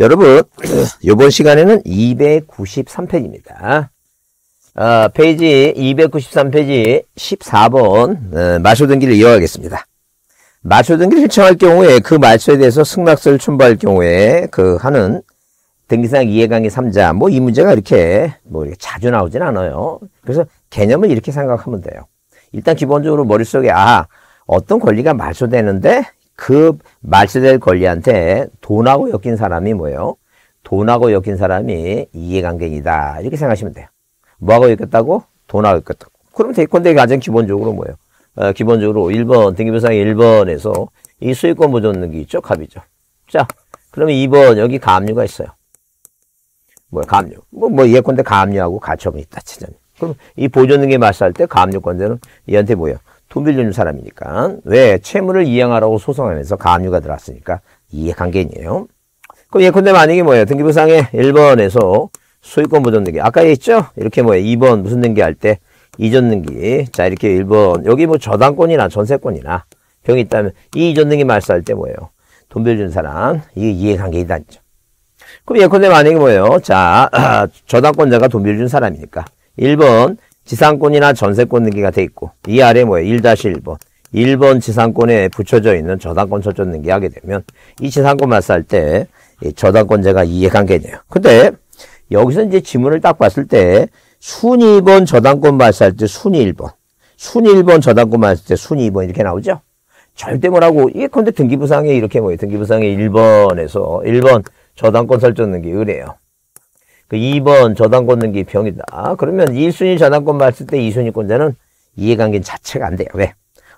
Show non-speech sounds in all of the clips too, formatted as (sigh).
여러분 이번 (clears throat) 시간에는 293페이지입니다. 어, 페이지 293페이지 14번 어, 마초등기를 이어가겠습니다. 마초등기를 신청할 경우에 그 마초에 대해서 승낙서를 첨부할 경우에 그 하는 등기상 2해강의 3자 뭐 이 문제가 이렇게 뭐 이렇게 자주 나오진 않아요. 그래서 개념을 이렇게 생각하면 돼요. 일단 기본적으로 머릿속에 아 어떤 권리가 마초되는데 그 말세될 권리한테 돈하고 엮인 사람이 뭐예요? 돈하고 엮인 사람이 이해관계이다. 이렇게 생각하시면 돼요. 뭐하고 엮였다고? 돈하고 엮였다고. 그럼 대권컨대 가장 기본적으로 뭐예요? 어, 기본적으로 1번, 등기부상 1번에서 이 수익권 보존능기 있죠? 갑이죠. 자, 그러면 2번, 여기 가압류가 있어요. 뭐야, 가압류. 뭐, 뭐, 예컨대 가압류하고 가처분이 있다, 치자면. 그럼 이 보존능기 말살때 가압류권자는 얘한테 뭐예요? 돈 빌려준 사람이니까. 왜? 채무를 이행하라고 소송하면서 가압류가 들어왔으니까 이해관계인이에요. 그럼 예컨대 만약에 뭐예요? 등기부상에 1번에서 소유권 보존 등기. 아까 얘기했죠? 이렇게 뭐예요? 2번 무슨 등기 할때 이전 등기. 자, 이렇게 1번. 여기 뭐 저당권이나 전세권이나 병이 있다면 이 이전 등기 말소할 때 뭐예요? 돈 빌려준 사람. 이게 이해관계이다. 그럼 예컨대 만약에 뭐예요? 자, (clears throat) 저당권자가 돈 빌려준 사람이니까. 1번 지상권이나 전세권 등기가 돼 있고 이 아래 뭐예요? 1-1번 1번 지상권에 붙여져 있는 저당권 설정 등기하게 되면 이 지상권 말살할 때 저당권제가 이해관계네요. 근데 여기서 이제 지문을 딱 봤을 때 순위 2번 저당권 발사할 때 순위 1번 순위 1번 저당권 발사할 때 순위 2번 이렇게 나오죠? 절대 뭐라고 이게 근데 등기부상에 이렇게 뭐예요? 등기부상에 1번에서 1번 저당권 설정 등기 의뢰요. 예그 2번 저당 권는기 병이다. 아, 그러면 1순위 저당권 봤을 때 2순위권자는 이해관계 자체가 안 돼요. 왜?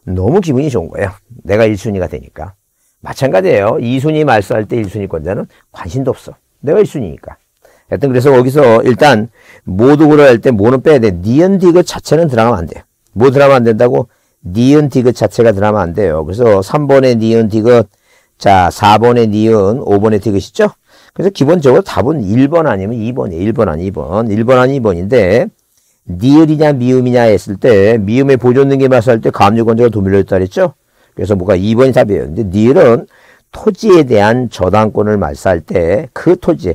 너무 기분이 좋은 거예요. 내가 1순위가 되니까. 마찬가지예요. 2순위 말소할 때 1순위권자는 관심도 없어. 내가 1순위니까. 하여튼 그래서 거기서 일단 모두으로할때 뭐는 빼야 돼. 니은 디귿 자체는 들어가면 안 돼요. 뭐 들어가면 안 된다고? 니은 디귿 자체가 들어가면 안 돼요. 그래서 3번의 니은 디귿, 자 4번의 니은, 5번의 디귿 있죠? 그래서 기본적으로 답은 1번 아니면 2번이에요. 1번 아니 2번. 1번 아니 2번인데 니을이냐 미음이냐 했을 때 미음의 보존 능계 말살할 때 감유 건조가 도밀려 있다 그랬죠? 그래서 뭐가 2번이 답이에요. 근데 니을은 토지에 대한 저당권을 말살할 때 그 토지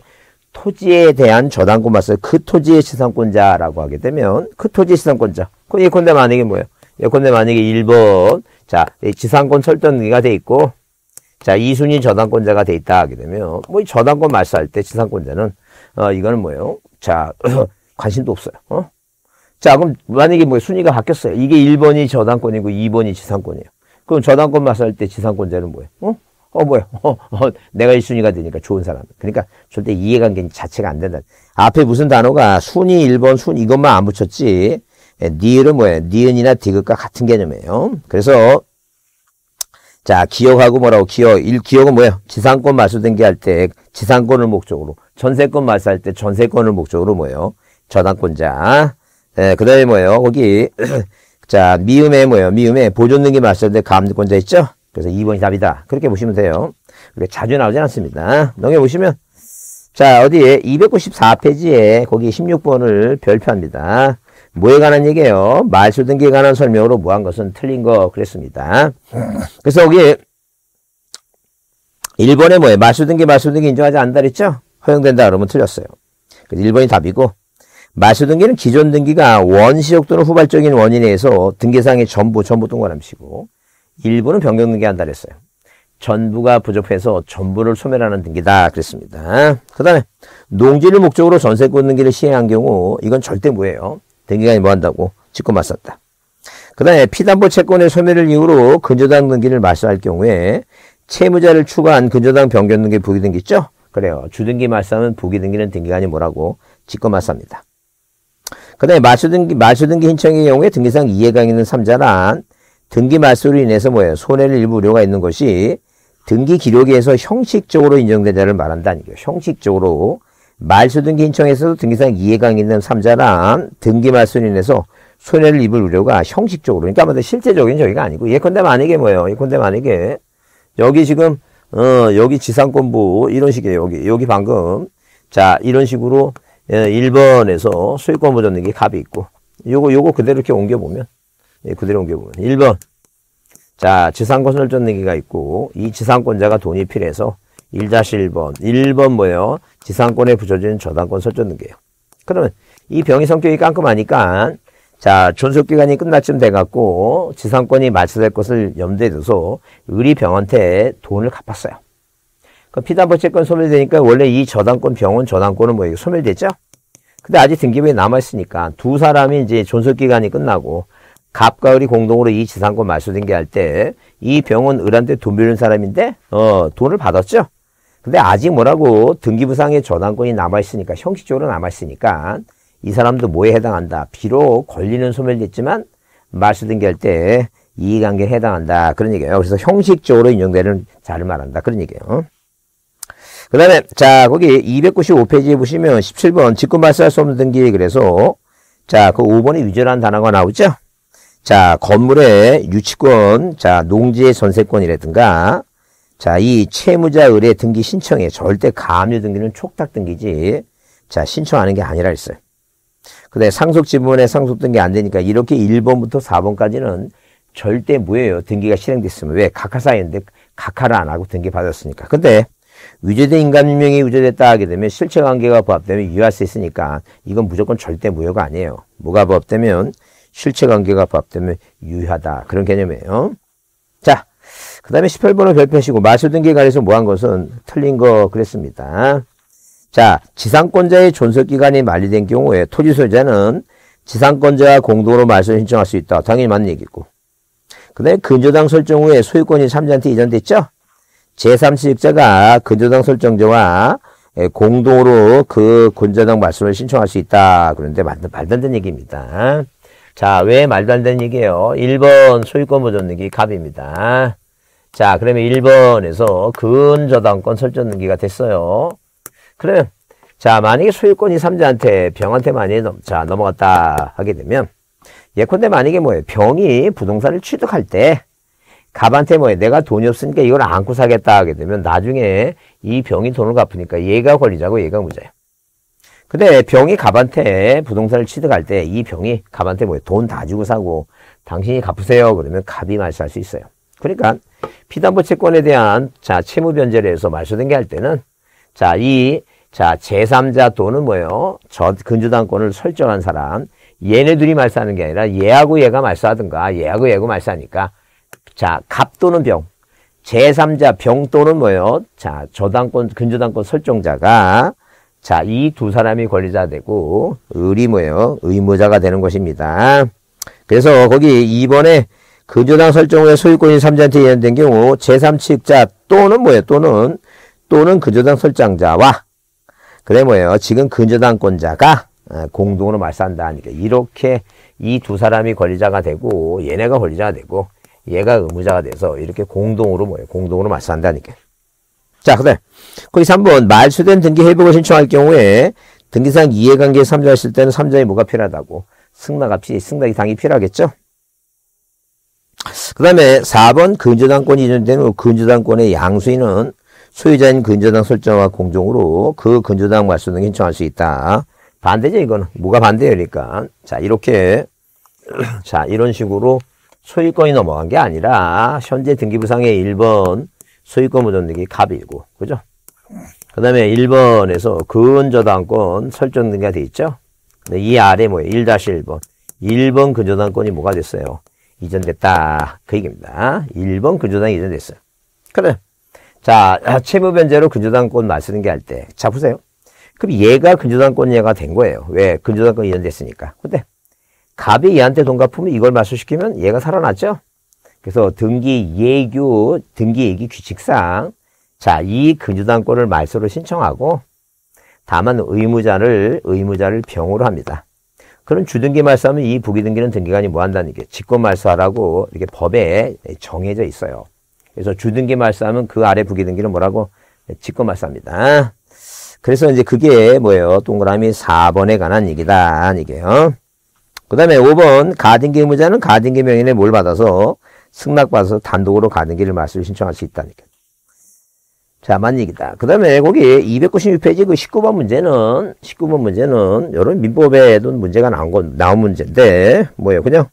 토지에 대한 저당권 말살 그 토지의 지상권자라고 하게 되면 그 토지의 지상권자그 예컨대 만약에 뭐예요? 예컨대 만약에 1번 자 지상권 설정 능가돼 있고 자, 이순위 저당권자가 돼 있다 하게 되면 뭐이 저당권 말소할 때 지상권자는 어 이거는 뭐예요? 자, (clears throat) 관심도 없어요. 어? 자, 그럼 만약에 뭐 순위가 바뀌었어요. 이게 1번이 저당권이고 2번이 지상권이에요. 그럼 저당권 말소할 때 지상권자는 뭐예요? 어? 어, 뭐야. (laughs) 어, 어, 내가 1순위가 되니까 좋은 사람. 그러니까 절대 이해관계 자체가 안 된다. 앞에 무슨 단어가 순위 1번 순 이것만 안 붙였지. 예, 니은 뭐예요? 니은이나 디귿과 같은 개념이에요. 그래서 자, 기억하고 뭐라고 기억. 일 기억은 뭐예요? 지상권 말소 등기할 때 지상권을 목적으로, 전세권 말소할 때 전세권을 목적으로 뭐예요? 저당권자. 네, 그다음에 뭐예요? 거기 (clears throat) 자, 미음에 뭐예요? 미음에 보존 등기 말소할 때감압권자 있죠? 그래서 2번이 답이다. 그렇게 보시면 돼요. 그게 자주 나오진 않습니다. 넘겨 보시면 자, 어디에 294페이지에 거기 16번을 별표합니다. 뭐에 관한 얘기예요? 말수 등기에 관한 설명으로 뭐한 것은 틀린 거 그랬습니다. 그래서 여기 일본에 뭐예요? 말수 등기, 말수 등기 인정하지 않는다 그랬죠? 허용된다 그러면 틀렸어요. 그래서 일본이 답이고 말수 등기는 기존 등기가 원시적 또는 후발적인 원인에 의해서 등기상의 전부, 전부 동그라미시고 일본은 변경 등기한다 그랬어요. 전부가 부족해서 전부를 소멸하는 등기다 그랬습니다. 그 다음에 농지를 목적으로 전세권 등기를 시행한 경우 이건 절대 뭐예요? 등기관이 뭐한다고? 직고 맞섰다. 그 다음에 피담보 채권의 소멸을 이유로 근저당 등기를 말소할 경우에 채무자를 추가한 근저당 변경 등기 부기 등기 있죠? 그래요. 주등기 말소하면 부기 등기는 등기관이 뭐라고? 직고맞소니다그 다음에 말소등기, 말소등기 신청의 경우에 등기상 이해강 있는 3자란 등기 말소로 인해서 뭐예요? 손해를 일부 우려가 있는 것이 등기 기록에서 형식적으로 인정된 자를 말한다는 거예 형식적으로 말소등기 신청에서도 등기상 이해관계 있는 삼자란 등기 말소로 인해서 손해를 입을 우려가 형식적으로 그러니까 아무튼 실제적인 저기가 아니고 예컨대 만약에 뭐예요 예컨대 만약에 여기 지금 어 여기 지상권부 이런 식이에요 여기 여기 방금 자 이런 식으로 1번에서 예, 소유권 보전 등기 갑이 있고 요거 요거 그대로 이렇게 옮겨보면 예, 그대로 옮겨보면 1번 자 지상권 설정 등기가 있고 이 지상권자가 돈이 필요해서 1-1번. 1번 뭐예요? 지상권에 부조지는 저당권 설정등게요 그러면 이 병의 성격이 깜끔하니까자 존속기간이 끝날쯤 돼갖고 지상권이 마취될 것을 염두에 두서 의리 병한테 돈을 갚았어요. 그 피담보채권 소멸되니까 원래 이 저당권 병원 저당권은 뭐예요? 소멸됐죠? 근데 아직 등기부에 남아있으니까 두 사람이 이제 존속기간이 끝나고 갑과 을이 공동으로 이 지상권 말소된게 할 때 이 병원 을한테 돈 빌린 사람인데 어 돈을 받았죠? 근데 아직 뭐라고 등기부상의 저당권이 남아있으니까 형식적으로 남아있으니까 이 사람도 뭐에 해당한다. 비록 권리는 소멸됐지만 말소등기할 때 이해관계에 해당한다. 그런 얘기예요. 그래서 형식적으로 인정되는 자를 말한다. 그런 얘기예요. 그 다음에 자 거기 295페이지에 보시면 17번 직권 발생할 수 없는 등기 그래서 자그 5번에 위조라는 단어가 나오죠. 자 건물의 유치권, 자 농지의 전세권이라든가 자, 이 채무자 의뢰 등기 신청에 절대 가압류 등기는 촉탁 등기지. 자, 신청하는 게 아니라 있어요. 근데 상속 지분에 상속 등기 안 되니까 이렇게 1번부터 4번까지는 절대 무예요. 등기가 실행됐으면. 왜? 각하사였데 각하를 안 하고 등기 받았으니까. 근데 위조된 인간명이 위조됐다 하게 되면 실체관계가 부합되면 유할수 있으니까 이건 무조건 절대 무효가 아니에요. 뭐가 부합되면 실체관계가 부합되면 유효하다. 그런 개념이에요. 자, 그 다음에 18번은 별표시고 마술 등기에 관해서 뭐 한 것은 틀린 거 그랬습니다. 자, 지상권자의 존속기간이 만료된 경우에 토지 소유자는 지상권자와 공동으로 말소를 신청할 수 있다. 당연히 맞는 얘기고. 그 다음에 근저당 설정 후에 소유권이 참자한테 이전됐죠? 제3세입자가 근저당 설정자와 공동으로 그 근저당 말씀을 신청할 수 있다. 그런데 말도 안 되는 얘기입니다. 자, 왜 말도 안 되는 얘기예요? 1번 소유권 보존등기 갑입니다. 자, 그러면 1번에서 근저당권 설정등기가 됐어요. 그러면 자, 만약에 소유권이 삼자한테 병한테 많이 넘, 자, 넘어갔다 하게 되면 예컨대 만약에 뭐예요? 병이 부동산을 취득할 때 갑한테 뭐예요? 내가 돈이 없으니까 이걸 안고 사겠다 하게 되면 나중에 이 병이 돈을 갚으니까 얘가 권리자고 얘가 무자예요. 근데 병이 갑한테 부동산을 취득할 때 이 병이 갑한테 뭐 돈 다 주고 사고 당신이 갚으세요 그러면 갑이 말소할 수 있어요. 그러니까 피담보 채권에 대한 자 채무 변제를 해서 말소된 게 할 때는 자 이 자 제3자 돈은 뭐예요? 저 근저당권을 설정한 사람 얘네들이 말소하는 게 아니라 얘하고 얘가 말소하든가 얘하고 얘고 말소하니까 자갑 또는 병 제3자 병 또는 뭐예요? 자 저당권 근저당권 설정자가 자, 이 두 사람이 권리자 되고 의리뭐예요? 의무자가 되는 것입니다. 그래서 거기 2번에 근저당 설정 후에 소유권인 3자한테 예언된 경우 제3측자 또는 뭐예요? 또는 또는 근저당 설정자와 그래 뭐예요? 지금 근저당권자가 어, 공동으로 말산다 하니까 이렇게 이 두 사람이 권리자가 되고 얘네가 권리자가 되고 얘가 의무자가 돼서 이렇게 공동으로 뭐예요? 공동으로 말산다니까 자, 그 다음. 거기서 한번 말소된 등기 회복을 신청할 경우에 등기상 이해관계 삼자 했을 때는 삼자의 뭐가 필요하다고? 승낙가 필, 승낙이 당이 필요하겠죠? 그 다음에 4번 근저당권이 이전된 후 근저당권의 양수인은 소유자인 근저당 설정과 공정으로 그 근저당 말소 등기 신청할 수 있다. 반대죠, 이거는. 뭐가 반대예요, 그러니까. 자, 이렇게. (clears throat) 자, 이런 식으로 소유권이 넘어간 게 아니라 현재 등기부상의 1번 소유권 보존등기 갑이고 그죠? 그 다음에 1번에서 근저당권 설정등기가 돼 있죠? 네, 이 아래 뭐예요? 1-1번 1번 근저당권이 뭐가 됐어요? 이전됐다 그 얘기입니다 1번 근저당이 이전됐어요 그래 자 채무변제로 근저당권 맞쓰는게 할때자 보세요 그럼 얘가 근저당권 얘가 된 거예요 왜? 근저당권 이전됐으니까 근데 갑이 얘한테 돈 갚으면 이걸 맞수시키면 얘가 살아났죠? 그래서 등기 예규, 등기 예기 규칙상 자, 이 근저당권을 말소로 신청하고 다만 의무자를 의무자를 병으로 합니다. 그럼 주등기 말소하면 이 부기등기는 등기관이 뭐 한다는 게 직권 말소하라고 이렇게 법에 정해져 있어요. 그래서 주등기 말소하면 그 아래 부기등기는 뭐라고 직권 말소합니다. 그래서 이제 그게 뭐예요? 동그라미 4번에 관한 얘기다. 이게요. 그 다음에 5번 가등기 의무자는 가등기 명인에 뭘 받아서 승낙받아서 단독으로 가는 길을 말씀을 신청할 수 있다니까. 자, 맞는 얘다그 다음에 거기 296페이지 그 19번 문제는, 19번 문제는, 이런 민법에도 문제가 나온 건, 나온 문제인데, 뭐예요. 그냥,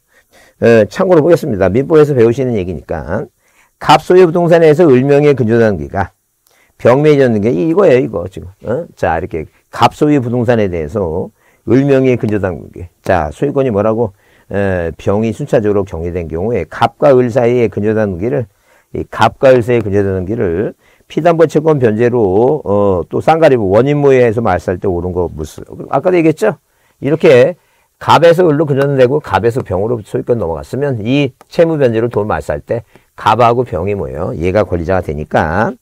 에, 참고로 보겠습니다. 민법에서 배우시는 얘기니까. 갑소유 부동산에서 을명의 근저단기가 병명전단기 이거예요, 이거 지금. 어? 자, 이렇게 갑소유 부동산에 대해서 을명의 근저단기. 자, 소유권이 뭐라고? 병이 순차적으로 경계된 경우에 갑과 을 사이의 근저단기를이 갑과 을사의 이근저단기를 피담보 채권 변제로 어, 또 쌍가리부 원인 모의에서 말살 때 오른 거 무슨 아까도 얘기했죠? 이렇게 갑에서 을로 근저단되고 갑에서 병으로 소유권 넘어갔으면 이 채무 변제로 돈 말살 때 갑하고 병이 뭐예요? 얘가 권리자가 되니까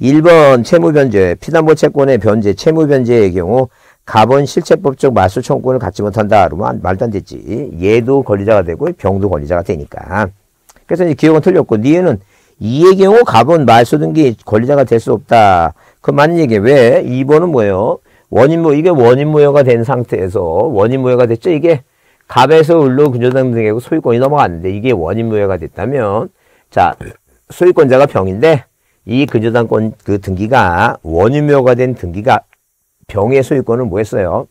1번 채무 변제, 피담보 채권의 변제, 채무 변제의 경우 갑은 실체법적 말소청구권을 갖지 못한다. 그러면 말도 안 되지. 얘도 권리자가 되고 병도 권리자가 되니까. 그래서 이제 기억은 틀렸고 니에는 이의 경우 갑은 말소 등기 권리자가 될 수 없다. 그 맞는 얘기 왜? 2번은 뭐예요? 원인무 이게 원인무효가 된 상태에서 원인무효가 됐죠. 이게 갑에서 을로 근저당 등기고 소유권이 넘어갔는데 이게 원인무효가 됐다면 자 소유권자가 병인데 이 근저당권 그 등기가 원인무효가 된 등기가 병의 소유권을 뭐 했어요?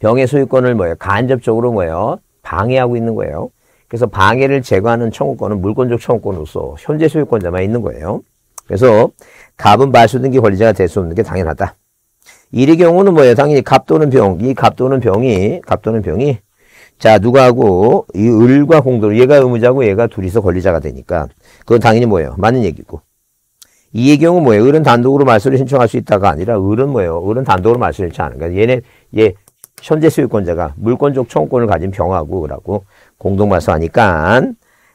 병의 소유권을 뭐예요? 간접적으로 뭐예요? 방해하고 있는 거예요. 그래서 방해를 제거하는 청구권은 물권적 청구권으로서 현재 소유권자만 있는 거예요. 그래서 갑은 말소등기 권리자가 될 수 없는 게 당연하다. 이의 경우는 뭐예요? 당연히 갑 또는 병, 이갑 또는 병이, 갑 또는 병이 자 누가 하고 이 을과 공동 얘가 의무자고 얘가 둘이서 권리자가 되니까 그건 당연히 뭐예요? 맞는 얘기고 이의 경우 뭐예요? 을은 단독으로 말소를 신청할 수 있다가 아니라 을은 뭐예요? 을은 단독으로 말소를 신청하는 거야. 얘네 얘 현재 소유권자가 물권적 청구권을 가진 병하고 을하고 공동 말소하니까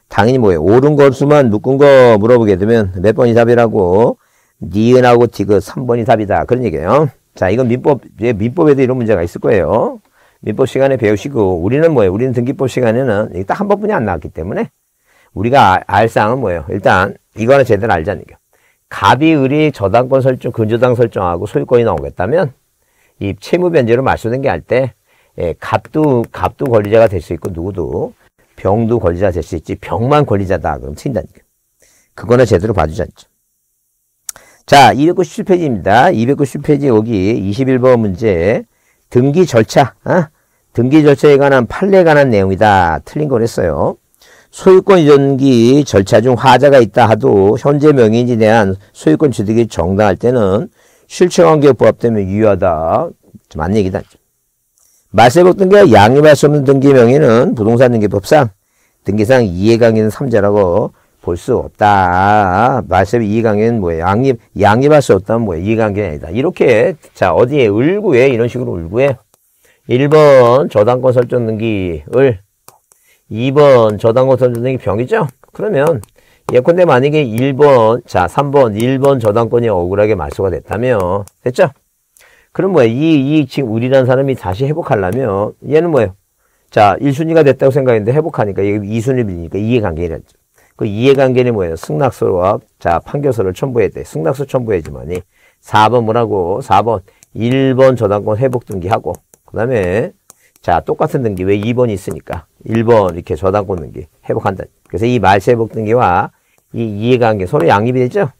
당연히 뭐예요? 옳은 걸수만 묶은 거 물어보게 되면 몇 번이 답이라고 니은하고 디귿 3번이 답이다. 그런 얘기예요. 자, 이건 민법, 민법에도 이런 문제가 있을 거예요. 민법 시간에 배우시고 우리는 뭐예요? 우리는 등기법 시간에는 딱 한 번뿐이 안 나왔기 때문에 우리가 아, 알 사항은 뭐예요? 일단 이거는 제대로 알자는 거예요. 갑이 을이 저당권 설정, 근저당 설정하고 소유권이 나오겠다면 이 채무 변제로 맞서된게할때 예, 갑도 갑도 권리자가 될 수 있고 누구도 병도 권리자 될수 있지 병만 권리자다 그럼 친다니까 그거는 제대로 봐주지 않죠. 자 297페이지입니다. 297페이지 여기 21번 문제 등기 절차 어? 등기 절차에 관한 판례에 관한 내용이다. 틀린 거랬어요 소유권 연기 절차 중 하자가 있다 하도 현재 명의인지 대한 소유권 취득이 정당할 때는 실체관계법 때문에 유효하다. 맞는 얘기다. 말세복 등기와 양립할 수 없는 등기 명의는 부동산 등기법상 등기상 이해관계는 삼자라고 볼 수 없다. 말세복 이해관계는 뭐예요? 양립, 양립할 수 없다면 뭐예요? 이해관계는 아니다. 이렇게, 자, 어디에, 을구에, 이런 식으로 을구에 1번 저당권 설정 등기을 2번 저당권 선정등이 병이죠? 그러면 예컨대 만약에 1번, 자 3번, 1번 저당권이 억울하게 말소가 됐다면 됐죠? 그럼 뭐야? 이, 이 지금 우리라는 사람이 다시 회복하려면 얘는 뭐예요? 자 1순위가 됐다고 생각했는데 회복하니까 이게 2순위 빌리니까 이해관계라죠. 그 이해관계는 뭐예요? 승낙서와 자 판결서를 첨부해야 돼. 승낙서 첨부해야지만이 4번 뭐라고? 4번 1번 저당권 회복 등기하고 그 다음에 자 똑같은 등기 왜 2번이 있으니까 1번 이렇게 저당 꽂는 게 회복한다. 그래서 이 말세 복 등기와 이 이해관계 서로 양립이 되죠.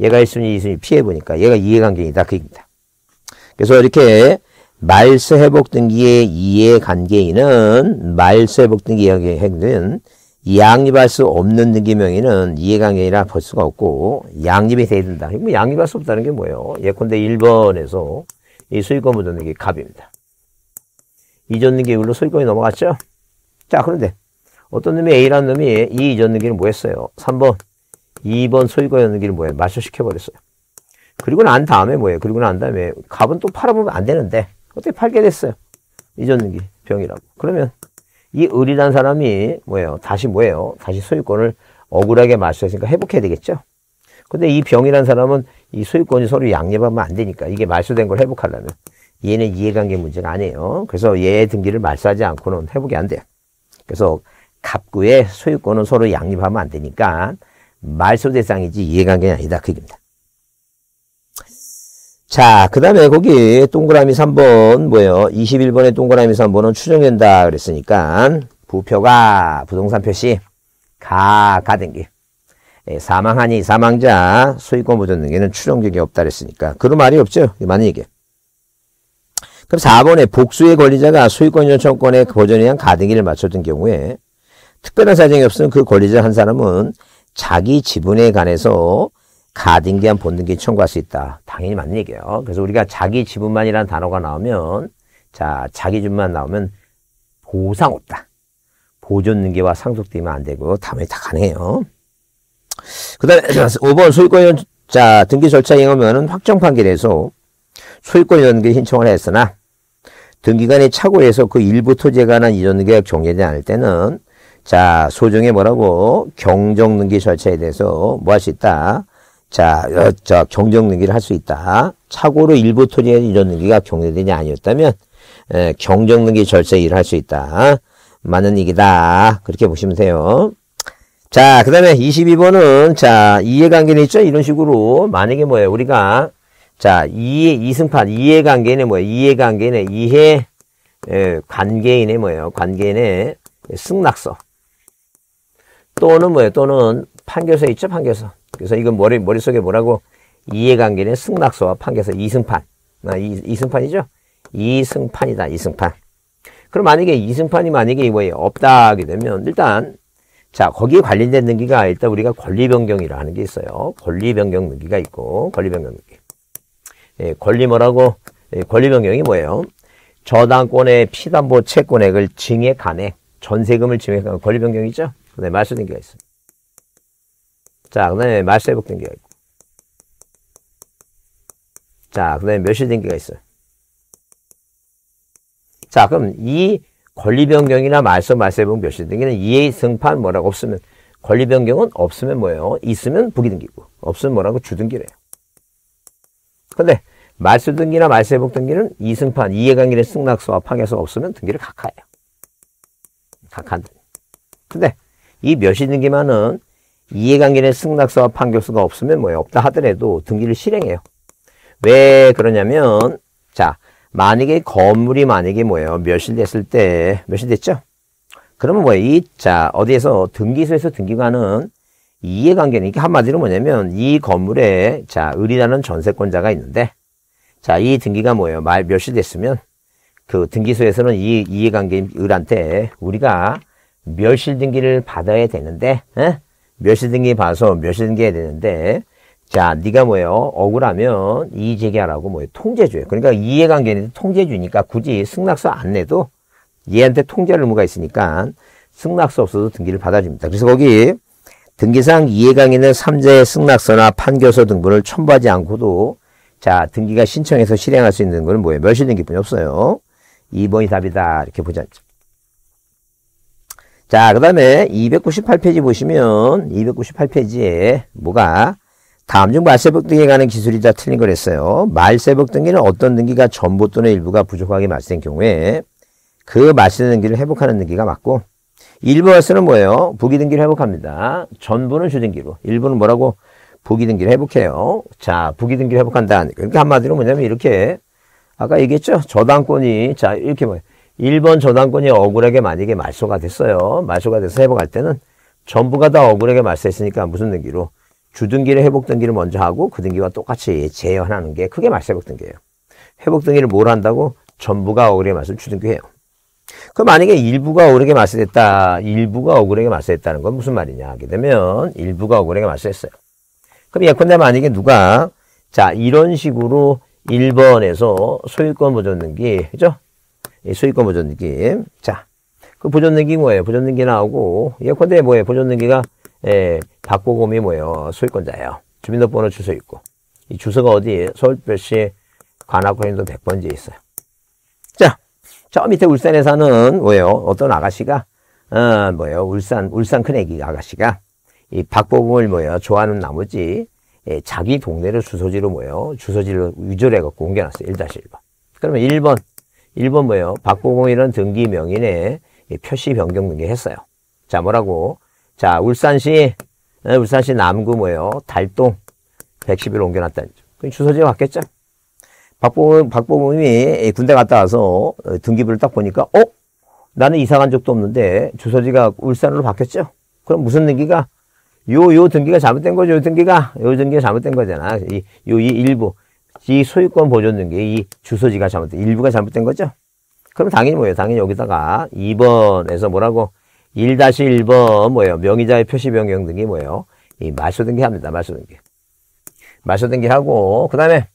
얘가 1순위, 2순위 피해보니까 얘가 이해관계이다. 그 얘기입니다. 그래서 이렇게 말세 회복 등기의 이해관계인은 말세 회복 등기 행위는 양립할 수 없는 등기 명의는 이해관계이라 볼 수가 없고 양립이 돼야 된다. 뭐 양립할 수 없다는 게 뭐예요? 예컨대 1번에서 이 수익권 보존 등기 갑입니다. 이전 등기율로 수익권이 넘어갔죠? 자, 그런데 어떤 놈이 A라는 놈이 E 이전 연기를 뭐 했어요? 3번, 2번 소유권 이 연기를 뭐 해요? 마셔시켜버렸어요. 그리고 난 다음에 뭐예요? 그리고 난 다음에 갑은 또 팔아보면 안 되는데 어떻게 팔게 됐어요? 이전 연기 병이라고. 그러면 이 을이라는 사람이 뭐예요? 다시 뭐예요? 다시 소유권을 억울하게 마셔으니까 회복해야 되겠죠? 근데 이 병이라는 사람은 이 소유권이 서로 양립하면 안 되니까 이게 말소된 걸 회복하려면 얘는 이해관계 문제가 아니에요. 그래서 얘 등기를 말소하지 않고는 회복이 안 돼요. 그래서 갑구의 소유권은 서로 양립하면 안 되니까 말소 대상이지 이해관계는 아니다 그 얘기입니다. 자, 그 다음에 거기 동그라미 3번 뭐예요? 21번에 동그라미 3번은 추정된다 그랬으니까 부표가 부동산 표시 가, 가등기 예, 사망하니 사망자 소유권 보존 등에는 추정되이 없다 그랬으니까 그런 말이 없죠? 많은 얘기예요. 그럼 4번에 복수의 권리자가 소유권 요청권의 보전에 의한 가등기를 맞췄던 경우에 특별한 사정이 없으면 그 권리자 한 사람은 자기 지분에 관해서 가등기한 본등기 청구할 수 있다. 당연히 맞는 얘기예요. 그래서 우리가 자기 지분만이라는 단어가 나오면 자 자기 지분만 나오면 보상 없다. 보존등기와 상속되면안 되고 다음에 다 가능해요. 그 다음에 5번 소유권 자 등기 절차 에의하면 확정 판결에서 소유권 연계 신청을 했으나 등기관이 착오해서 그 일부 토지에 관한 이전계약 등 종료되지 않을 때는 자 소정에 뭐라고 경정등기 절차에 대해서 뭐 할 수 있다. 자, 여, 어, 자 경정등기를 할 수 있다. 착오로 일부 토지에 이전등기가 종료되지 아니었다면 에, 경정등기 절차 에 일을 할 수 있다. 많은 이기다. 그렇게 보시면 돼요. 자, 그 다음에 22번은, 자, 이해관계는 있죠? 이런 식으로, 만약에 뭐예요? 우리가 자, 이해, 이승판, 이해관계인의 뭐예요? 이해관계인의 이해, 예, 관계인의 뭐예요? 관계인의 승낙서. 또는 뭐예요? 또는 판결서 있죠? 판결서. 그래서 이건 머리, 머릿속에 뭐라고? 이해관계인의 승낙서와 판결서, 이승판. 아, 이, 이승판이죠? 이승판이다, 이승판. 그럼 만약에 이승판이 만약에 뭐예요? 없다 하게 되면, 일단, 자, 거기에 관련된 능기가 일단 우리가 권리변경이라는 하게 있어요. 권리변경 능기가 있고, 권리변경 능기. 예, 권리뭐라고 예, 권리변경이 뭐예요? 저당권의 피담보 채권액을 증액하네 전세금을 증액하 권리변경이죠. 그다음에 말소 등기가 있습니다. 자, 그다음에 말소 회복 등기가 있고. 자, 그다음에 멸실 등기가 있어요. 자, 그럼 이 권리변경이나 말소 말소 회복 멸실 등기는 이해 승판 뭐라고 없으면 권리변경은 없으면 뭐예요? 있으면 부기등기고 없으면 뭐라고 주등기래요. 근데 말수 등기나 말세 회복 등기는 이승판, 이해관계된 승낙서와 판수가 없으면 등기를 각하해요. 각한다. 근데 이몇시 등기만은 이해관계된 승낙서와 판교수가 없으면 뭐 없다 하더라도 등기를 실행해요. 왜 그러냐면 자 만약에 건물이 만약에 뭐예요? 몇실됐을때몇실됐죠 그러면 뭐이자 어디에서 등기소에서 등기관은 이해관계는 이게 한마디로 뭐냐면 이 건물에 자 을이라는 전세권자가 있는데 자 이 등기가 뭐예요? 말몇시 됐으면 그 등기소에서는 이 이해관계인 을한테 우리가 멸실 등기를 받아야 되는데 몇시 실 등기 봐서 멸실 등기 해야 되는데 자 네가 뭐예요? 억울하면 이의제기하라고 뭐예요? 통제줘요. 그러니까 이해관계는 통제주니까 굳이 승낙서 안 내도 얘한테 통제할 의무가 있으니까 승낙서 없어도 등기를 받아줍니다. 그래서 거기 등기상 이해강의는 삼자의 승낙서나 판교서 등본을 첨부하지 않고도 자 등기가 신청해서 실행할 수 있는 것은 뭐예요? 멸실등기뿐이 없어요. 2번이 답이다 이렇게 보자. 자, 그 다음에 298페이지 보시면 298페이지에 뭐가 다음 중 말세복 등에 관한 기술이다 틀린 걸 했어요. 말세복 등기는 어떤 등기가 전부 또는 일부가 부족하게 말세된 경우에 그 말세 등기를 회복하는 등기가 맞고 일부버스는 뭐예요? 부기등기를 회복합니다. 전부는 주등기로. 일부는 뭐라고? 부기등기를 회복해요. 자, 부기등기를 회복한다. 그러니까 한마디로 뭐냐면 이렇게 아까 얘기했죠? 저당권이 자 이렇게 뭐예요? 1번 저당권이 억울하게 만약에 말소가 됐어요. 말소가 돼서 회복할 때는 전부가 다 억울하게 말소했으니까 무슨 등기로? 주등기를 회복등기를 먼저 하고 그 등기와 똑같이 재현하는 게 그게 말소 회복등기예요. 회복등기를 뭘 한다고? 전부가 억울하게 말소 를 주등기해요. 그 만약에 일부가 억울하게 맞서됐다, 일부가 억울하게 맞서했다는건 무슨 말이냐 하게 되면 일부가 억울하게 맞서했어요 그럼 예컨대 만약에 누가 자 이런 식으로 1번에서 소유권 보존등기 그죠? 소유권 보존등기 자그 보존등기 뭐예요? 보존등기 나오고 예컨대 뭐예요? 보존등기가 예, 박보검이 뭐예요? 소유권자예요. 주민등록번호 주소 있고 이 주소가 어디 서울특별시 관악구행동 100번지에 있어요. 저 밑에 울산에서는 뭐예요? 어떤 아가씨가 어, 뭐예요? 울산 울산 큰애기 아가씨가 이 박보검을 뭐예요? 좋아하는 나머지 예, 자기 동네를 주소지로 뭐예요? 주소지로 위조를 해갖고 옮겨놨어요. 1-1번. 그러면 1번 1번 뭐예요? 박보검이란 등기 명인에 예, 표시 변경 등기했어요. 자 뭐라고? 자 울산시 어, 울산시 남구 뭐예요? 달동 111로 옮겨놨다는 점. 주소지가 바겠죠 박보검, 박보검이 군대 갔다 와서 어, 등기부를 딱 보니까, 어? 나는 이사 간 적도 없는데 주소지가 울산으로 바뀌었죠? 그럼 무슨 등기가? 요, 요 등기가 잘못된 거죠, 요 등기가. 요 등기가 잘못된 거잖아. 이, 요, 이 일부. 이 소유권 보존 등기, 이 주소지가 잘못된, 일부가 잘못된 거죠? 그럼 당연히 뭐예요? 당연히 여기다가 2번에서 뭐라고? 1-1번 뭐예요? 명의자의 표시 변경 등기 뭐예요? 이 말소 등기 합니다. 말소 등기. 말소 등기 하고, 그 다음에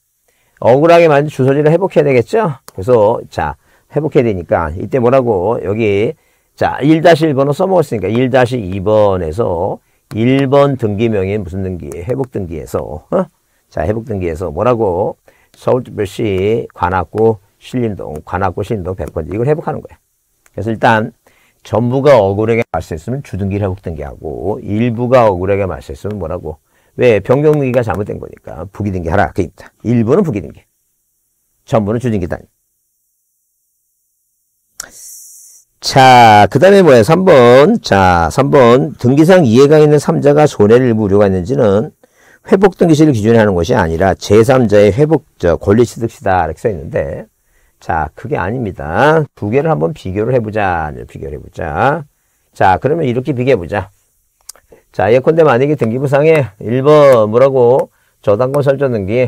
억울하게 만든 주소지를 회복해야 되겠죠? 그래서 자 회복해야 되니까 이때 뭐라고 여기 자 1-1번호 써먹었으니까 1-2번에서 1번 등기명의 무슨 등기? 회복 등기에서 어? 자 회복 등기에서 뭐라고 서울특별시 관악구 신림동 관악구 신림동 100번지 이걸 회복하는 거야. 그래서 일단 전부가 억울하게 말세했으면 주등기를 회복 등기하고 일부가 억울하게 말세했으면 뭐라고 왜? 변경등기가 잘못된 거니까 부기등기 하라 그입니다. 일부는 부기등기. 전부는 주등기 단위. 자, 그 다음에 뭐예요? 3번. 자, 3번. 등기상 이해가 있는 3자가 손해를 일부 우려가 있는지는 회복 등기시를 기준에 하는 것이 아니라 제3자의 회복, 저, 권리 취득시다. 이렇게 써 있는데. 자, 그게 아닙니다. 두 개를 한번 비교를 해보자. 비교를 해보자. 자, 그러면 이렇게 비교해보자. 자, 예컨대 만약에 등기부상에 1번 뭐라고 저당권 설정 등기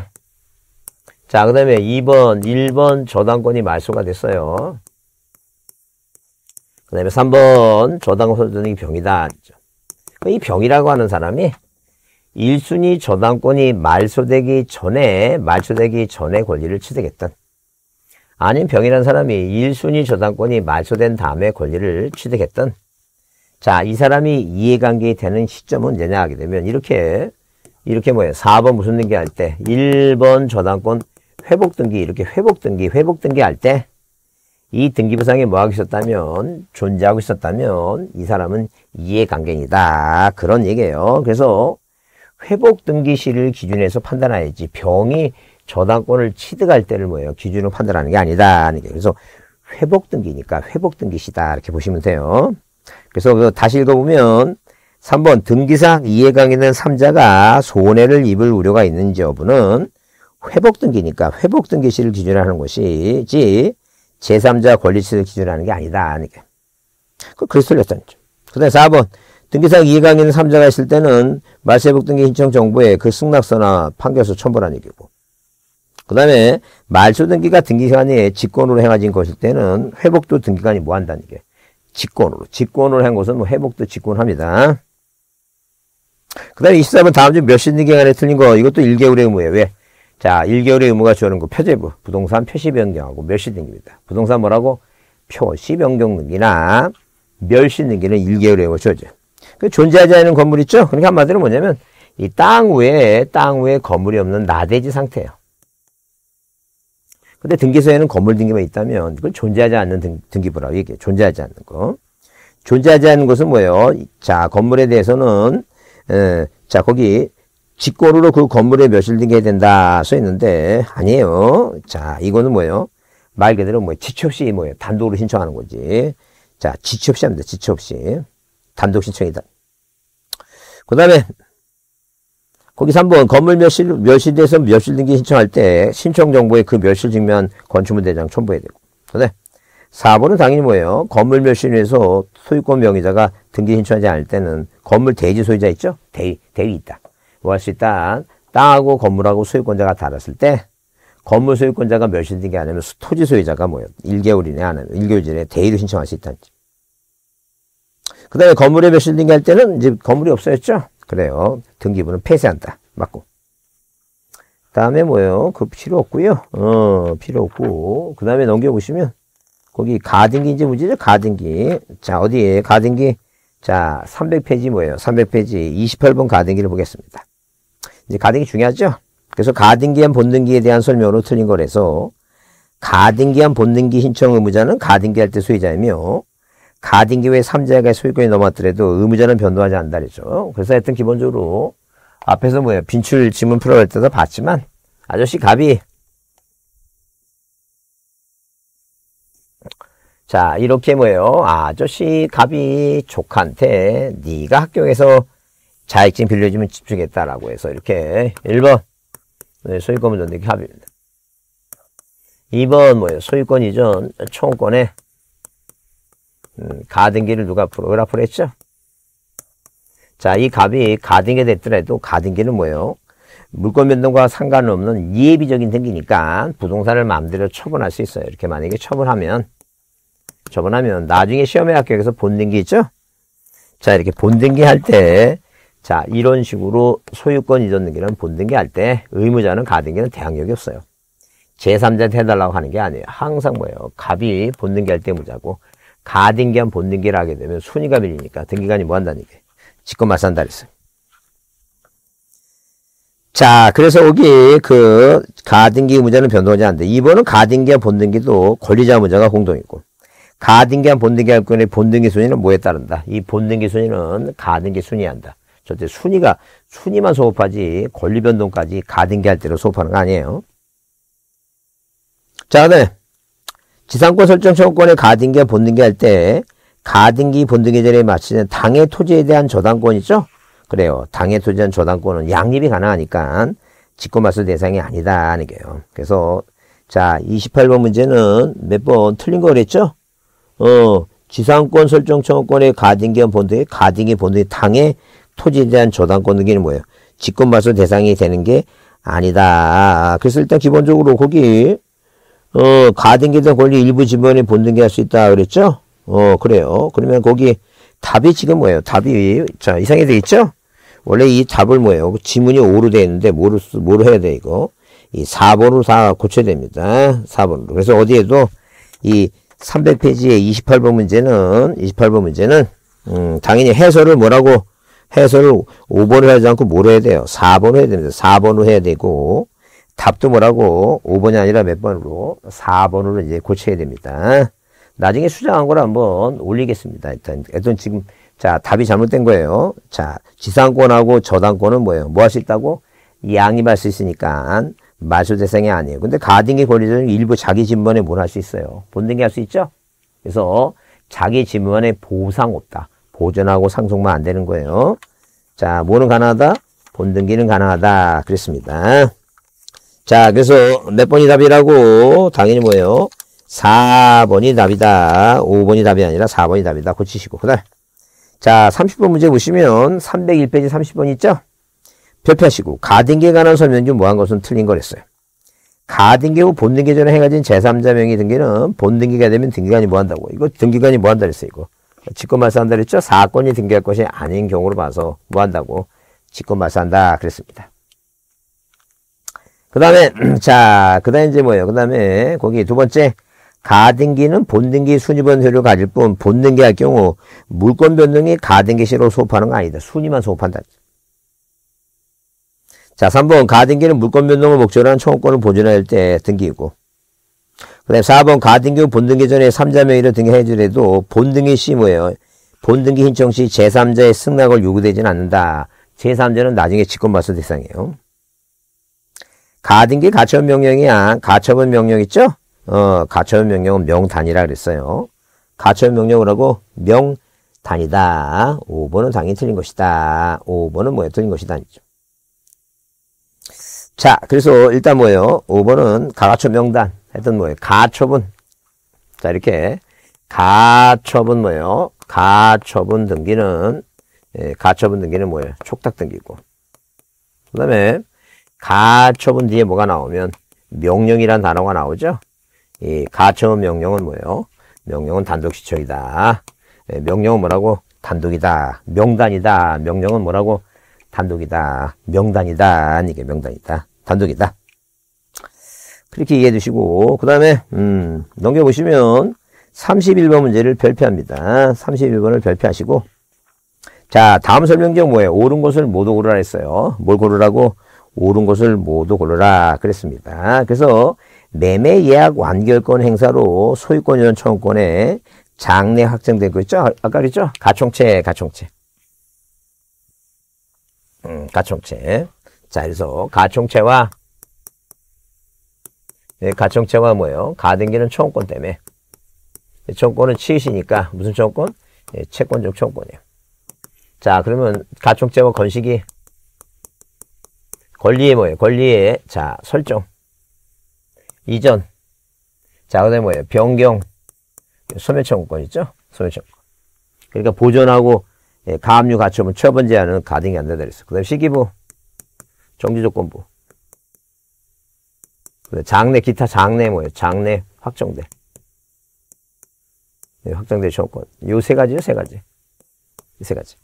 자, 그 다음에 2번, 1번 저당권이 말소가 됐어요. 그 다음에 3번 저당권 설정 이 병이다. 이 병이라고 하는 사람이 1순위 저당권이 말소되기 전에 말소되기 전에 권리를 취득했던 아닌 병이라는 사람이 1순위 저당권이 말소된 다음에 권리를 취득했던 자, 이 사람이 이해관계 되는 시점은 내냐 하게 되면 이렇게 이렇게 뭐예요? 4번 무슨 등기 할 때, 1번 저당권 회복 등기 이렇게 회복 등기 회복 등기 할 때 이 등기부상에 뭐하고 있었다면 존재하고 있었다면 이 사람은 이해관계이다 그런 얘기예요. 그래서 회복 등기 시를 기준에서 판단해야지 병이 저당권을 취득할 때를 뭐예요? 기준으로 판단하는 게 아니다. 그래서 회복 등기니까 회복 등기시다 이렇게 보시면 돼요. 그래서 그 다시 읽어보면 3번 등기상 이해관계는 3자가 손해를 입을 우려가 있는지 여부는 회복등기니까 회복등기시를 기준으로 하는 것이지 제3자 권리시를 기준으로 하는 게 아니다. 그러니까. 그 그래서 틀렸다는 거죠. 그 다음에 4번 등기상 이해강 있는 3자가 있을 때는 말세복등기 신청 정보에 그 승낙서나 판결서 첨부라는 얘기고 그 다음에 말소 등기가 등기관이 직권으로 행해진 것일 때는 회복도 등기관이 뭐한다는 얘기예요. 직권으로. 직권을 한것은뭐 회복도 직권합니다. 그 다음에 24번 다음 주몇시 기간에 틀린 거 이것도 1개월의 의무예요. 왜? 자, 1개월의 의무가 주는 거 표제부, 부동산 표시 변경하고 멸시 등기입니다. 부동산 뭐라고? 표시 변경 등기나 멸시 등기는 1개월의 의무 주어져. 그 존재하지 않는 건물 있죠? 그러니까 한마디로 뭐냐면 이 땅 위에 땅 위에 건물이 없는 나대지 상태예요. 근데 등기소에는 건물 등기만 있다면 그걸 존재하지 않는 등, 등기부라고 얘기해요. 존재하지 않는 거. 존재하지 않는 것은 뭐예요? 자, 건물에 대해서는 에, 자, 거기 직권으로 그 건물에 몇일 등기해야 된다 써 있는데 아니에요. 자, 이거는 뭐예요? 말 그대로 뭐예요? 지체 없이 뭐예요? 단독으로 신청하는 거지. 자, 지체 없이 합니다. 지체 없이. 단독 신청이다. 그 다음에 거기서 한번 건물 멸실, 몇실돼서몇실 등기 신청할 때 신청 정보에 그 멸실 증명 건축물 대장 첨부해야 되고. 그 4번은 당연히 뭐예요? 건물 몇실에서 소유권 명의자가 등기 신청하지 않을 때는 건물 대지 소유자 있죠? 대위, 대위 있다. 뭐 할 수 있다. 땅하고 건물하고 소유권자가 달았을 때 건물 소유권자가 몇실 등기 안 하면 토지 소유자가 뭐예요? 1개월 이내 안 하면 1개월 이내 대위를 신청할 수 있다는 점. 그 다음에 건물에 몇실 등기할 때는 이제 건물이 없어졌죠? 그래요. 등기부는 폐쇄한다. 맞고. 다음에 뭐예요? 그 필요 없고요. 어, 필요 없고. 그 다음에 넘겨보시면 거기 가등기인지 문제죠? 가등기. 자, 어디에 가등기? 자, 300페이지 뭐예요? 300페이지 28번 가등기를 보겠습니다. 이제 가등기 중요하죠? 그래서 가등기한 본등기에 대한 설명으로 틀린 거라서 가등기한 본등기 신청 의무자는 가등기할 때 수혜자이며 가등기외 3자가 소유권이 넘었더라도 의무자는 변동하지 않는다 그랬죠. 그래서 하여튼 기본적으로 앞에서 뭐예요? 빈출 지문 풀어갈 때도 봤지만 아저씨 갑이 자 이렇게 뭐예요? 아저씨 갑이 조카한테 네가 학교에서 자격증 빌려주면 집주겠다라고 해서 이렇게 1번 소유권을 전는 게 합입니다. 2번 뭐예요? 소유권 이전 청구권에 가등기를 누가 풀어? 을아 풀했죠? 자, 이갑이가등기 됐더라도 가등기는 뭐예요? 물권 변동과 상관없는 예비적인 등기니까 부동산을 마음대로 처분할 수 있어요. 이렇게 만약에 처분하면 처분하면 나중에 시험에 합격해서 본등기 있죠? 자, 이렇게 본등기 할 때 자, 이런 식으로 소유권 이전 등기는 본등기 할 때 의무자는 가등기는 대항력이 없어요. 제3자한테 해달라고 하는 게 아니에요. 항상 뭐예요? 갑이 본등기 할 때 무자고 가등기한 본등기를 하게 되면 순위가 밀리니까 등기관이 뭐 한다는 게기예 직권말산 한다 그랬어요. 자, 그래서 여기 그 가등기 의무자는 변동하지 않는데 이번은 가등기와 본등기도 권리자 문제가 공동이고 가등기와 본등기 할권의 본등기 순위는 뭐에 따른다? 이 본등기 순위는 가등기 순위 한다. 절대 순위가 순위만 소급하지 권리 변동까지 가등기 할 때로 소급하는 거 아니에요. 자, 네. 지상권 설정 청구권의 가등기와 본등기 할 때 가등기 본등기 전에 맞추는당의 토지에 대한 저당권 이죠 그래요. 당의 토지에 대한 저당권은 양립이 가능하니까 직권말소 대상이 아니다 하는 게요. 그래서 자 28번 문제는 몇 번 틀린 거 그랬죠? 어 지상권 설정 청구권의 가등기와 본등기 가등기 본등기 당의 토지에 대한 저당권 등기는 뭐예요? 직권말소 대상이 되는 게 아니다. 그래서 일단 기본적으로 거기 어, 가등기된 권리 일부 지분에 본등기할 수 있다 그랬죠? 어, 그래요. 그러면 거기 답이 지금 뭐예요? 답이 자, 이상해 돼 있죠? 원래 이 답을 뭐예요? 지문이 5로 돼 있는데 뭐로 뭐로 해야 돼 이거? 이 4번으로 다 고쳐야 됩니다. 4번으로. 그래서 어디에도 이 300페이지의 28번 문제는 28번 문제는 음, 당연히 해설을 뭐라고 해설을 5번을 하지 않고 뭘 해야 돼요? 4번을 해야 됩니다. 4번으로 해야 되고 답도 뭐라고 5번이 아니라 몇 번으로 4번으로 이제 고쳐야 됩니다. 나중에 수정한 걸 한번 올리겠습니다. 일단, 일단 지금 자 답이 잘못된 거예요. 자 지상권하고 저당권은 뭐예요? 뭐 할 수 있다고? 양립할 수 있으니까 말소 대상이 아니에요. 근데 가등기 권리자는 일부 자기 집만에 뭘 할 수 있어요. 본등기 할 수 있죠? 그래서 자기 집만에 보상 없다. 보전하고 상속만 안 되는 거예요. 자, 뭐는 가능하다? 본등기는 가능하다. 그랬습니다. 자, 그래서 몇 번이 답이라고? 당연히 뭐예요? 4번이 답이다. 5번이 답이 아니라 4번이 답이다. 고치시고. 그 다음. 자, 30번 문제 보시면 301페이지 30번 있죠? 표표하시고. 가등기에 관한 설명 중 뭐한 것은 틀린 거랬어요. 가등기 후 본등기 전에 행해진 제3자 명의 등기는 본등기가 되면 등기관이 뭐 한다고. 이거 등기관이 뭐 한다 그랬어요, 이거. 직권말사 한다 그랬죠? 사건이 등기할 것이 아닌 경우로 봐서 뭐 한다고. 직권말사 한다 그랬습니다. 그 다음에, (clears throat) 자, 그 다음에 이제 뭐예요? 그 다음에, 거기 두 번째, 가등기는 본등기 순위변 효를 가질 뿐, 본등기 할 경우, 물권 변동이 가등기시로 소급하는 거 아니다. 순위만 소급한다. 자, 3번, 가등기는 물권 변동을 목적으로 하는 청구권을 보존할 때 등기이고, 그 다음에 4번, 가등기 후 본등기 전에 3자 명의로 등기해주더라도, 본등기 시 뭐예요? 본등기 신청 시 제3자의 승낙을 요구되지는 않는다. 제3자는 나중에 직권발수 대상이에요. 가든 게 가처분 명령이야. 가처분 명령 있죠? 어, 가처분 명령은 명단이라 그랬어요. 가처분 명령을 하고 명단이다. 5번은 당연히 틀린 것이다. 5번은 뭐에 틀린 것이다. 아니죠. 자, 그래서 일단 뭐예요? 5번은 가처분 명단. 했던 뭐예요? 가처분. 자, 이렇게 가처분 뭐예요? 가처분 등기는 예, 가처분 등기는 뭐예요? 촉탁 등기고. 그 다음에 가처분 뒤에 뭐가 나오면 명령이란 단어가 나오죠. 이 가처분 명령은 뭐예요? 명령은 단독 시청이다. 예, 명령은 뭐라고? 단독이다. 명단이다. 명령은 뭐라고? 단독이다. 명단이다. 이게 명단이다. 단독이다. 그렇게 이해해 주시고 그 다음에 음, 넘겨보시면 31번 문제를 별표합니다. 31번을 별표하시고 자 다음 설명지역 뭐예요? 옳은 것을 못 고르라 했어요. 뭘 고르라고? 옳은 것을 모두 고르라 그랬습니다. 그래서 매매 예약 완결권 행사로 소유권 연청권에 장래 확정된 거 있죠? 아까 그랬죠? 가총채, 가총채. 음, 가총채. 자, 그래서 가총채와 네, 가총채와 뭐예요? 가등기는 청권 때문에. 네, 청권은 치시니까 무슨 청권? 네, 채권적 청권이에요. 자, 그러면 가총채와 건식이 권리의 뭐예요? 권리의 자 설정 이전 자 그다음에 뭐예요? 변경 소멸청구권 있죠? 소멸청구권 그러니까 보존하고 예, 가압류 가처분 처분 제한은 가등이 안 된다 그랬어. 그다음 시기부 정지조건부 장례 기타 장례 뭐예요? 장례 확정돼 예, 확정될 청구요세 가지요 세 가지 세 가지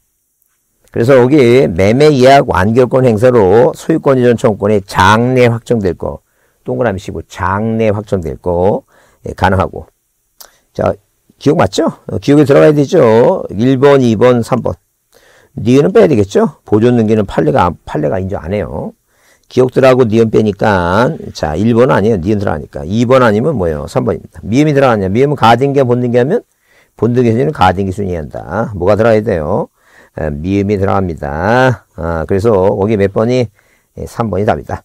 그래서 여기 매매 예약 완결권 행사로 소유권 이전 청구권이 장내 확정될 거 동그라미 치고 장내 확정될 거 예, 가능하고 자 기억 맞죠? 어, 기억에 들어가야 되죠. 1번, 2번, 3번 니은은 빼야 되겠죠? 보존 등기는 판례가 판례가 인정 안 해요. 기억들하고 니은 빼니까 자 1번은 아니에요. 니은 들어가니까 2번 아니면 뭐예요? 3번입니다. 미음이 들어가냐? 미음은 가등기와 본등기하면 본등기 순위는 가등기 순위한다. 뭐가 들어가야 돼요? 미음이 들어갑니다. 아, 그래서 거기 몇 번이 3번이 예, 답이다.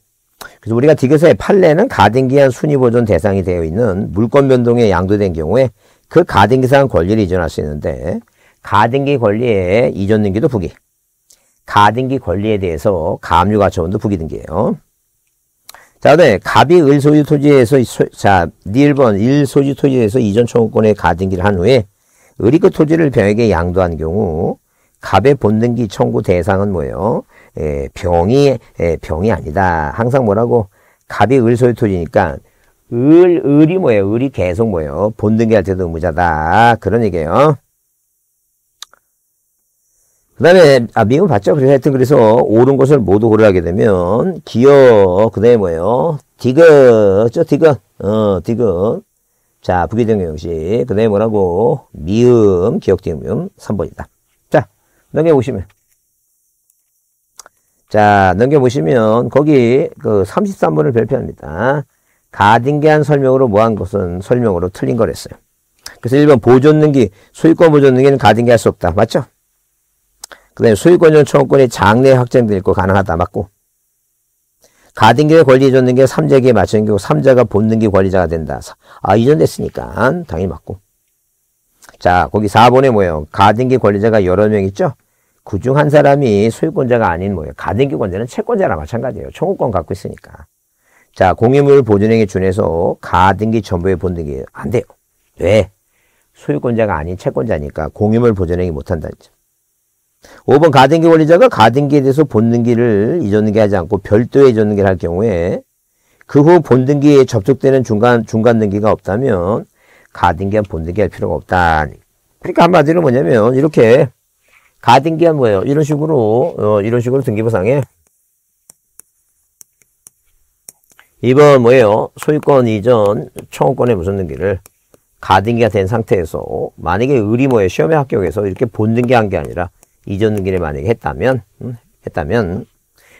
그래서 우리가 디귿의 판례는 가등기한 순위 보존 대상이 되어 있는 물권 변동에 양도된 경우에 그 가등기상 권리를 이전할 수 있는데 가등기 권리의 이전 등기도 부기 가등기 권리에 대해서 가압 가처분도 부기 등기예요. 자, 그 갑이 을 소유 토지에서 소, 자, 니번일 소유 토지에서 이전 청구권의 가등기를 한 후에 을이 그 토지를 병에게 양도한 경우 갑의 본능기 청구 대상은 뭐예요? 에, 예, 병이 에, 예, 병이 아니다. 항상 뭐라고 갑이 을소의 토지니까 을 을이 뭐예요? 을이 계속 뭐예요? 본능기할 때도 의무자다. 그런 얘기예요. 그 다음에 아, 미음 봤죠? 그래서 하여튼 그래서 옳은 것을 모두 고르게 되면 기어 그 다음에 뭐예요? 디귿죠? 디귿 어 디귿 자 부기등 형식 그 다음에 뭐라고? 미음 기억디음 3번이다. 넘겨보시면 자 넘겨보시면 거기 그 33번을 발표합니다. 가등기한 설명으로 뭐한 것은 설명으로 틀린 거랬어요. 그래서 1번 보존능기, 소유권 보존능기는 가등기할 수 없다. 맞죠? 그 다음에 소유권 요청권이 장래 확정될 거 가능하다. 맞고 가등기의 권리 이전 능기는 3자에게 맞춘 경우 3자가 본능기 관리자가 된다. 아, 이전됐으니까 당연히 맞고 자, 거기 4번에 뭐예요? 가등기 권리자가 여러 명 있죠? 그중 한 사람이 소유권자가 아닌 뭐예요? 가등기 권자는 채권자랑 마찬가지예요. 청구권 갖고 있으니까. 자, 공유물 보존행위 준해서 가등기 전부의 본등기 안 돼요. 왜? 소유권자가 아닌 채권자니까 공유물 보존행위 못한다는 5번 가등기 권리자가 가등기에 대해서 본등기를 이전등기 하지 않고 별도의 이전등기를 할 경우에 그 후 본등기에 접촉되는 중간, 중간등기가 없다면 가등기한 본등기 할 필요가 없다. 그러니까 한마디로 뭐냐면 이렇게 가등기한 뭐예요? 이런 식으로 어, 이런 식으로 등기부상에 이번 뭐예요? 소유권 이전 청구권의 무슨 등기를 가등기가 된 상태에서 만약에 의리모의 시험에 합격해서 이렇게 본등기한 게 아니라 이전 등기를 만약에 했다면 음, 했다면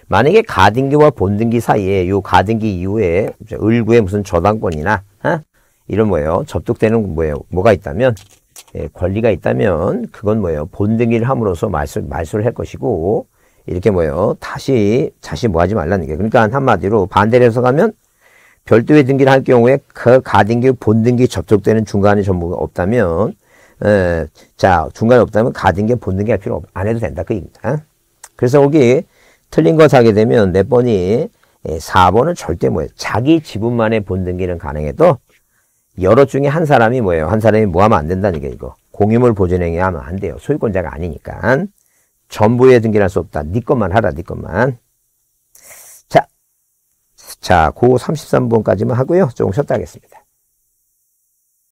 만약에 가등기와 본등기 사이에 요 가등기 이후에 을구의 무슨 저당권이나 어? 이런 뭐예요? 접속되는 뭐예요? 뭐가 있다면 예, 권리가 있다면 그건 뭐예요? 본등기를 함으로써 말소, 말소를 할 것이고 이렇게 뭐예요? 다시 다시 뭐 하지 말라는 게 그러니까 한마디로 반대를 해서 가면 별도의 등기를 할 경우에 그 가등기 본등기 접촉되는 중간에 전부 없다면 에, 예, 자 중간에 없다면 가등기 본등기 할 필요 없, 안 해도 된다 그 얘기입니다. 그래서 여기 틀린 거 사게 되면 몇 번이 4번은 예, 절대 뭐예요? 자기 지분만의 본등기는 가능해도 여러 중에 한 사람이 뭐예요? 한 사람이 뭐 하면 안 된다는 게 이거. 공유물 보존행위 하면 안 돼요. 소유권자가 아니니까. 전부에 등기할 수 없다. 네 것만 하라. 네 것만. 자, 자, 고 33번까지만 하고요. 조금 쉬었다 하겠습니다.